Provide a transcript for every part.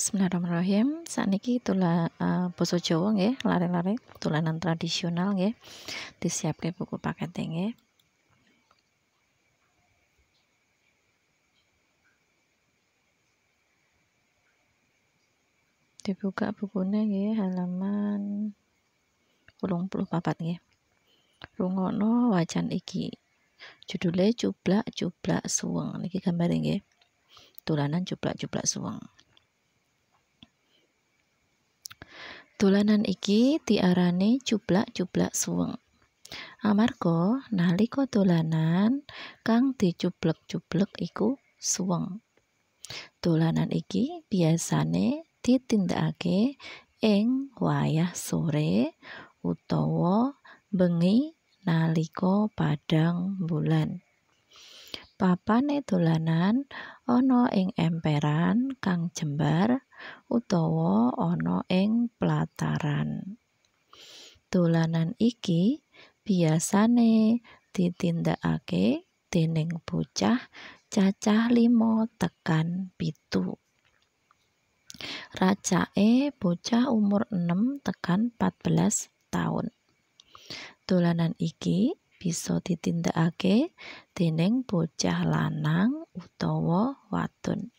Bismillahirrahmanirrahim. Saat ini tulah uh, eh, boso Jawa nggih, lari lare tulanan tradisional nggih. disiapkan buku paket nggih. Dibuka bukunya nggih halaman 84 nggih. Rungokno wajan iki. Judulnya cublak-cublak suweng. Niki gambare nggih. Tulanan cublak-cublak suweng. Dolanan iki diarani cublak-cublak suweng. Amarga nalika dolanan kang dicublek-cublek iku suweng. Dolanan iki biasane ditindakake ing wayah sore utawa bengi nalika padang bulan. Papane dolanan ana ing emperan kang jembar utawa ana ing pelataran. Dolanan iki biasane ditindakake dening bocah cacah limo tekan pitu. Racae bocah umur 6 tekan 14 tahun. Dolanan iki bisa ditindakake dening bocah lanang utawa wadon.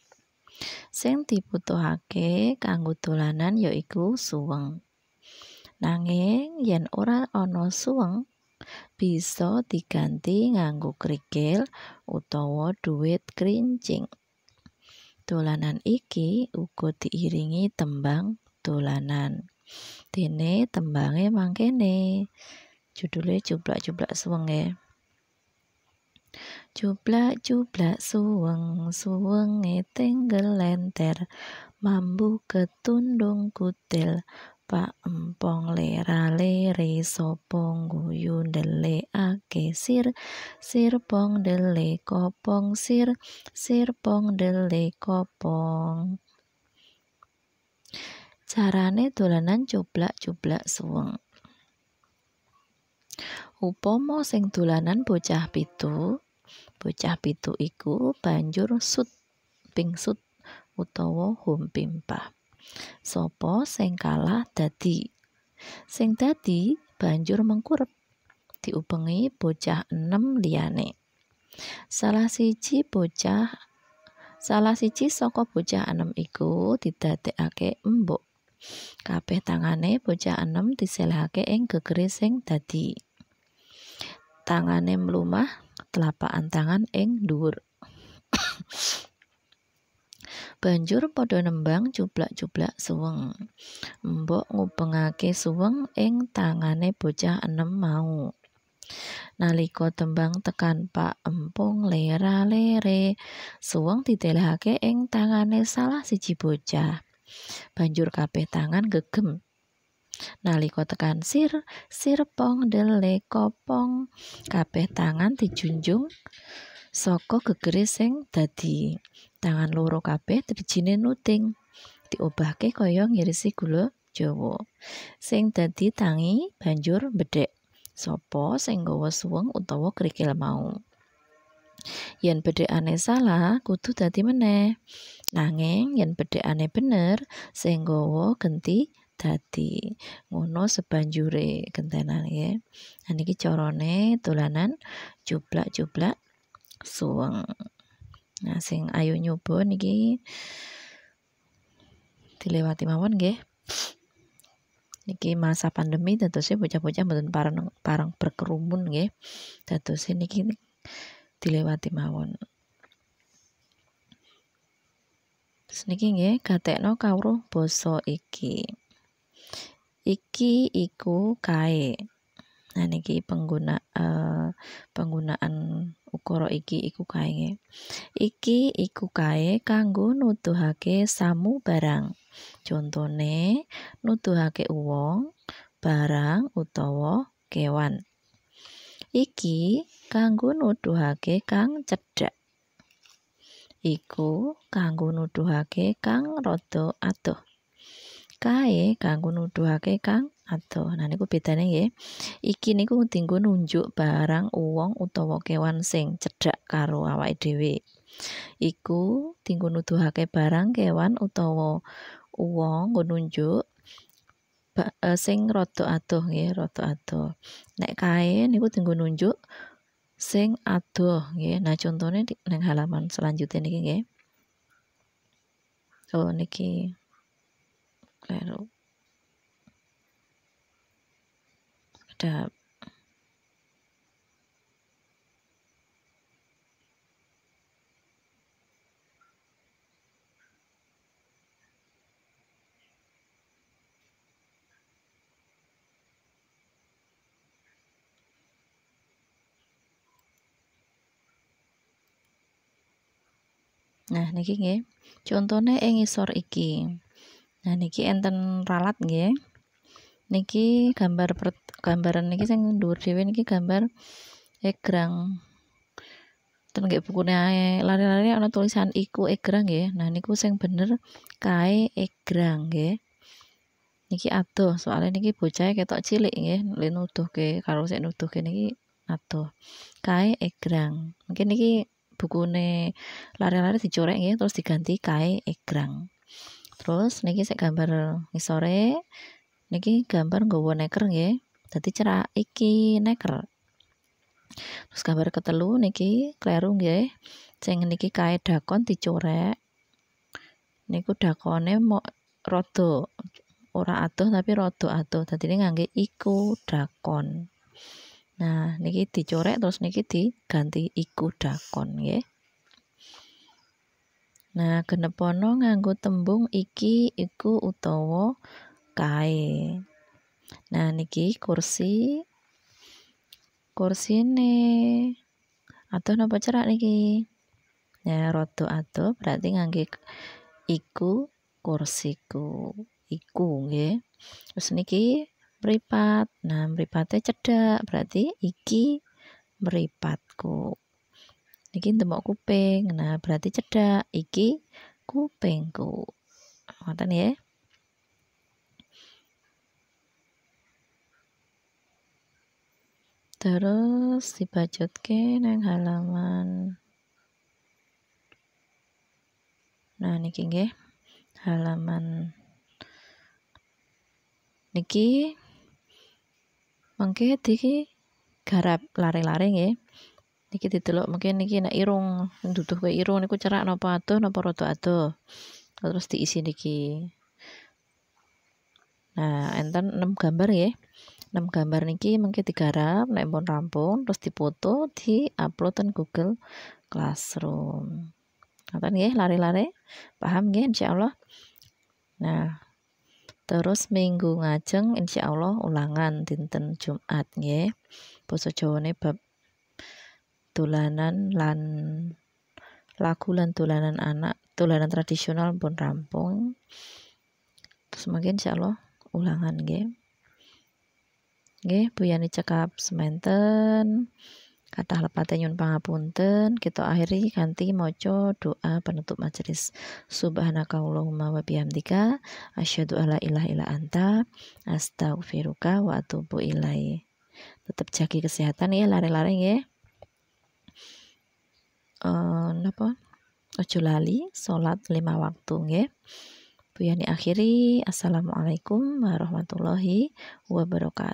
Sing dibutuhake kanggo dolanan ya iku suweng. Nanging yen ora ana suweng, bisa diganti nganggo krikil utawa duit kerincing. Dolanan iki uga diiringi tembang dolanan. Dene tembange mangkene. Judule jublak-jublak ya. Jublak-jublak suweng suweng, eteng gelenter, mambu ketundung kutil Pak empong lera-lere sopong guyu ake sir sirpong dele kopong sir sirpong dele kopong Carane dolanan jublak jublak suweng upomo sing dolanan bocah pitu, bocah pitu iku banjur sut pingsut utawa pimpa. Sopo sing kalah dadi. Sing dadi banjur mengkurep diubengi bocah enam liyane. Salah siji bocah salah siji saka bocah enem iku didadekake embok. Kabeh tangane bocah enem diselehake ing gegere sing dadi tangane mlumah telapakan tangan ing dhuwur banjur padha nembang jublak-jublak suweng mbok ngubengake suweng ing tangane bocah enem mau nalika tembang tekan Pak Empung lera lere suweng ditelehake ing tangane salah siji bocah banjur kabeh tangan gegem Naliko tekan sir sirpong dele kopong kabeh tangan dijunjung saka gegere sing dadi tangan loro kabeh drijine nuting diobahke kaya ngirisi gula Jawa sing dadi tangi banjur bedhek sapa sing gawa suweng utawa krikil mau yen bedhekane salah kudu dadi meneh nanging yen bedhekane bener sing gawa genti dadi ngono sebanjure gentenan ya. Nah niki corone tulanan jublak-jublak suweng. Nah sing ayo nyoba niki dilewati mawon nggih. Niki masa pandemi tentu sih bocah-bocah mboten parang parang berkerumun tentu sih niki dilewati mawon. Terus niki nggih gatekno kawruh basa iki. iki iku kae nah niki pengguna eh, penggunaan ukara iki iku kae iki iku kae kanggo nuduhake samu barang contone nuduhake wong barang utawa kewan iki kanggo nuduhake kang cedhak iku kanggo nuduhake kang rada adoh kae kanggo nuduhake kang atau Nah niku bedane nggih. Iki niku dienggo nunjuk barang wong utawa kewan sing cedhak karo awake dhewe. Iku dienggo nuduhake barang kewan utawa wong nggo nunjuk ba, e, sing rada adoh nggih, rada adoh. Nek kae niku dienggo nunjuk sing adoh nggih. Nah contohnya di, neng halaman selanjutnya niki nggih. Oh niki claro. Ada Nah niki nggih. Contone ing ngisor iki. Nah niki enten ralat nggih. Niki gambar gambaran niki sing dhuwur dhewe niki gambar egrang. Ten nggih bukune lari-lari ana tulisan iku egrang nggih. Nah niku sing bener kae egrang nggih. Niki adoh, soalnya niki bocahnya ketok cilik nggih, le nuduhke karo sik nuduhke niki adoh. Kae egrang. Mungkin niki bukune lari-lari dicorek nggih terus diganti kae egrang. terus niki saya gambar sore niki gambar gue buat neker ya. Tadi cerah iki neker terus gambar ketelu niki kleru ya. Ceng niki kayak dakon dicorek niku dakonnya mau roto ora atuh tapi atuh tadi ini ngangge iku dakon Nah, niki dicorek terus niki diganti iku dakon ya. Nah, genepono nganggo tembung iki, iku utawa kae. Nah, niki kursi kursi ne. atau napa cerak niki? Ya, rodo atau berarti ngangge iku kursiku. Iku nggih. Terus niki meripat. Nah, meripate cedak berarti iki meripatku niki tembok kuping nah berarti cedak iki kupingku ngoten ya terus dibajutke nang halaman nah niki nggih halaman niki mangke iki garap lari-lari nggih niki ditelok mungkin niki nak irung duduh ke irung niku cerak nopo atuh nopo roto atuh nah, terus diisi niki nah enten enam gambar ya enam gambar niki mungkin digarap naik pun rampung terus dipoto di upload Google Classroom nonton ya lari-lari paham ya insya Allah nah terus minggu ngajeng insya Allah ulangan dinten Jumat ya Boso jawane bab dolanan lan lagu lan dolanan anak dolanan tradisional pun rampung terus mungkin insya Allah ulangan game Nggih, Buyani cekap sementen. kata lepate nyun pangapunten, kita akhiri ganti maca doa penutup majelis. Subhanakallahumma wa bihamdika, asyhadu alla ilaha illa anta, astaghfiruka wa atubu ilaih. Tetap jaga kesehatan ya lari-lari nggih eh, napa ojo lali salat lima waktu nggih. Bu akhiri. Assalamualaikum warahmatullahi wabarakatuh.